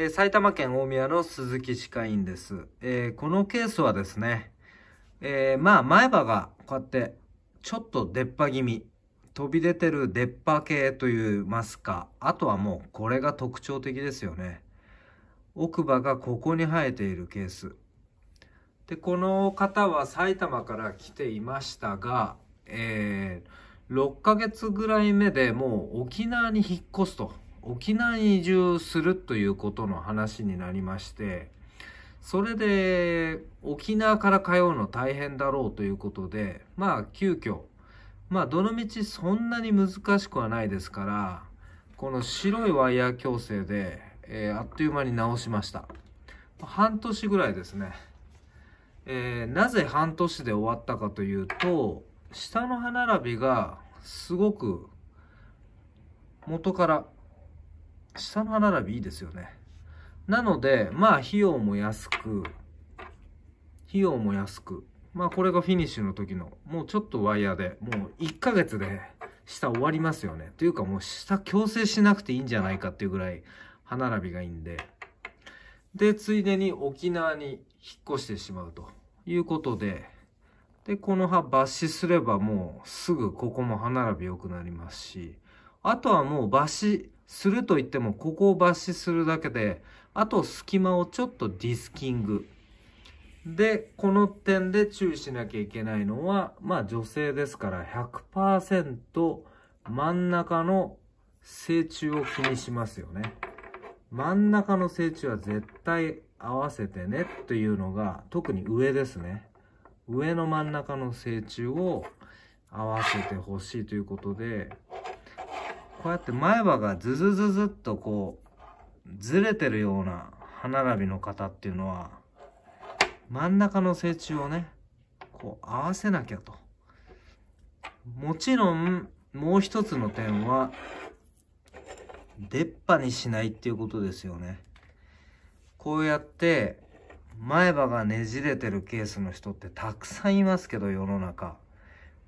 えー、埼玉県大宮の鈴木歯科医院です。えー、このケースはですね、えー、まあ前歯がこうやってちょっと出っ歯気味、飛び出てる出っ歯系といいますか、あとはもうこれが特徴的ですよね。奥歯がここに生えているケース。で、この方は埼玉から来ていましたが、えー、6ヶ月ぐらい目でもう沖縄に引っ越すと。沖縄に移住するということの話になりましてそれで沖縄から通うの大変だろうということでまあ急遽まあどのみちそんなに難しくはないですからこの白いワイヤー矯正で、えー、あっという間に直しました半年ぐらいですね、えー、なぜ半年で終わったかというと下の歯並びがすごく元から下の歯並びいいですよね。なので、まあ、費用も安く、費用も安く、まあ、これがフィニッシュの時の、もうちょっとワイヤーで、もう1ヶ月で下終わりますよね。というか、もう下矯正しなくていいんじゃないかっていうぐらい、歯並びがいいんで。で、ついでに沖縄に引っ越してしまうということで、で、この歯抜歯すればもうすぐここも歯並び良くなりますし、あとはもう抜歯すると言っても、ここを抜歯するだけで、あと隙間をちょっとディスキング。で、この点で注意しなきゃいけないのは、まあ女性ですから100%真ん中の成虫を気にしますよね。真ん中の成虫は絶対合わせてねというのが、特に上ですね。上の真ん中の成虫を合わせてほしいということで、こうやって前歯がズズズズっとこうずれてるような歯並びの方っていうのは真ん中の成虫をねこう合わせなきゃともちろんもう一つの点は出っ歯にしないっていうことですよねこうやって前歯がねじれてるケースの人ってたくさんいますけど世の中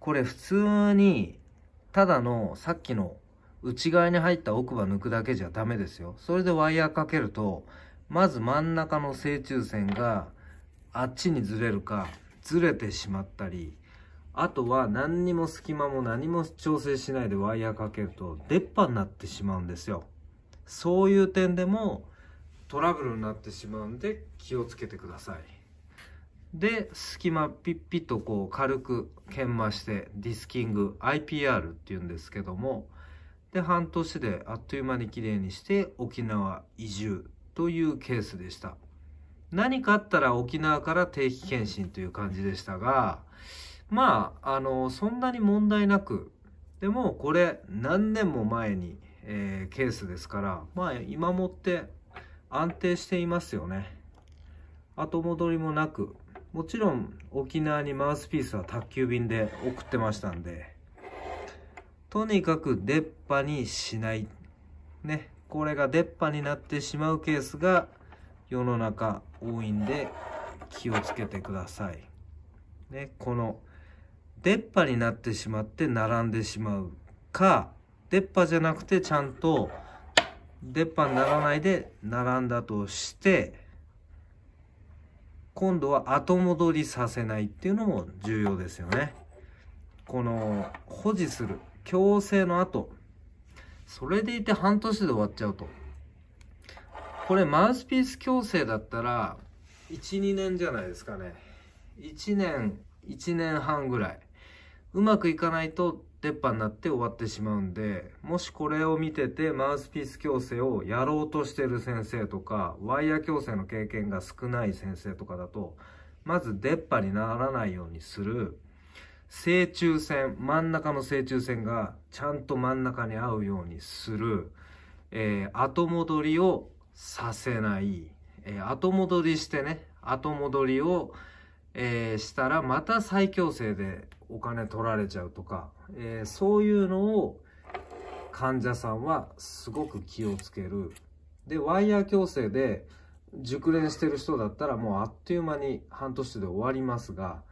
これ普通にただのさっきの内側に入った奥歯抜くだけじゃダメですよ。それでワイヤーかけると、まず真ん中の正中線があっちにずれるか、ずれてしまったり、あとは何にも隙間も何も調整しないでワイヤーかけると出っ歯になってしまうんですよ。そういう点でもトラブルになってしまうんで気をつけてください。で、隙間ピッピッとこう軽く研磨してディスキング IPR っていうんですけども、で半年であっという間にきれいにして沖縄移住というケースでした何かあったら沖縄から定期検診という感じでしたがまああのそんなに問題なくでもこれ何年も前に、えー、ケースですからまあ今もって安定していますよね後戻りもなくもちろん沖縄にマウスピースは宅急便で送ってましたんでとにかく出っ歯にしない。ね。これが出っ歯になってしまうケースが世の中多いんで気をつけてください。ね。この出っ歯になってしまって並んでしまうか、出っ歯じゃなくてちゃんと出っ歯にならないで並んだとして、今度は後戻りさせないっていうのも重要ですよね。この保持する強制の後、それでいて半年で終わっちゃうと。これマウスピース矯正だったら、1、2年じゃないですかね。1年、1年半ぐらい。うまくいかないと出っ歯になって終わってしまうんで、もしこれを見ててマウスピース矯正をやろうとしてる先生とか、ワイヤー矯正の経験が少ない先生とかだと、まず出っ歯にならないようにする。正中線真ん中の正中線がちゃんと真ん中に合うようにする、えー、後戻りをさせない、えー、後戻りしてね後戻りを、えー、したらまた再強制でお金取られちゃうとか、えそういうのを患者さんはすごく気をつける。でワイヤー矯正で熟練してる人だったらもうあっという間に半年で終わりますが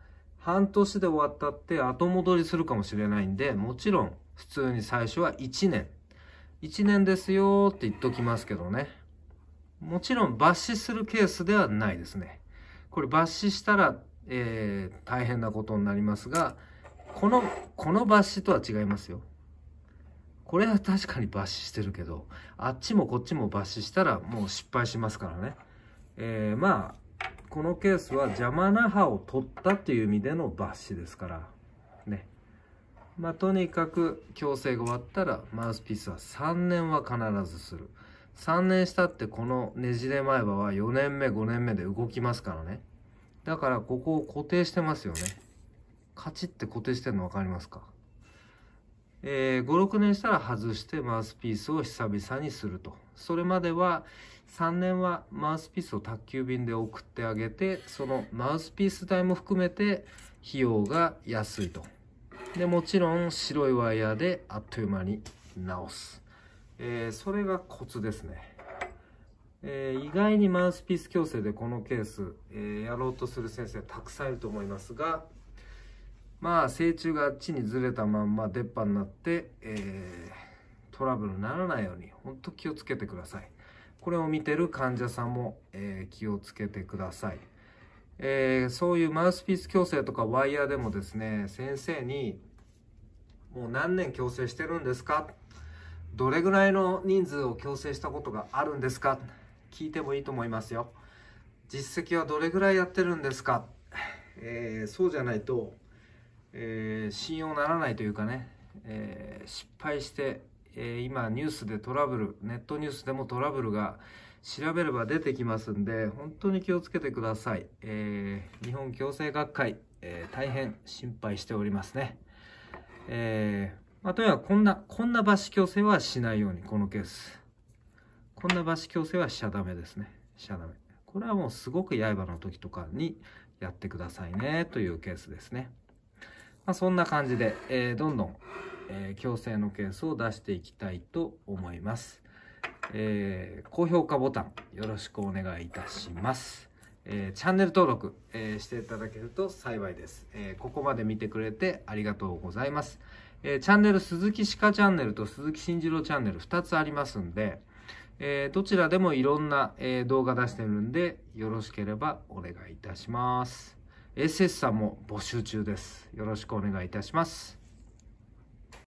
半年で終わったって後戻りするかもしれないんで、もちろん普通に最初は1年。1年ですよって言っときますけどね。もちろん抜歯するケースではないですね。これ抜歯したら、えー、大変なことになりますが、この、この抜歯とは違いますよ。これは確かに抜歯してるけど、あっちもこっちも抜歯したらもう失敗しますからね。えー、まあ、このケースは邪魔な歯を取ったっていう意味での抜歯ですからねまあ、とにかく矯正が終わったらマウスピースは3年は必ずする3年したってこのねじれ前歯は4年目5年目で動きますからねだからここを固定してますよねカチッて固定してるの分かりますかえー、56年したら外してマウスピースを久々にするとそれまでは3年はマウスピースを宅急便で送ってあげてそのマウスピース代も含めて費用が安いとでもちろん白いワイヤーであっという間に直す、えー、それがコツですね、えー、意外にマウスピース矯正でこのケース、えー、やろうとする先生たくさんいると思いますがまあ成虫があっちにずれたまんま出っ歯になって、えー、トラブルにならないように本当気をつけてくださいこれを見てる患者さんも、えー、気をつけてください、えー、そういうマウスピース矯正とかワイヤーでもですね先生に「もう何年矯正してるんですか?」どれぐらいの人数を矯正したことがあるんですか聞いてもいいと思いますよ実績はどれぐらいやってるんですか、えー、そうじゃないとえー、信用ならないというかね、えー、失敗して、えー、今ニュースでトラブルネットニュースでもトラブルが調べれば出てきますんで本当に気をつけてください、え日本矯正学会、え大変心配しておりますねえまあ、とにかくこんなこんな罰子矯正はしないようにこのケースこんな罰子矯正はしちゃダメですねしちゃダメこれはもうすごく刃の時とかにやってくださいねというケースですねまあ、そんな感じで、えー、どんどん、えー、矯正のケースを出していきたいと思います。えー、高評価ボタンよろしくお願いいたします。えチャンネル登録、えしていただけると幸いです、えここまで見てくれてありがとうございます。えチャンネル鈴木歯科チャンネルと鈴木慎次郎チャンネル2つありますんで、えどちらでもいろんな、え動画出してるんで、よろしければお願いいたします。SS さんも募集中です。よろしくお願いいたします。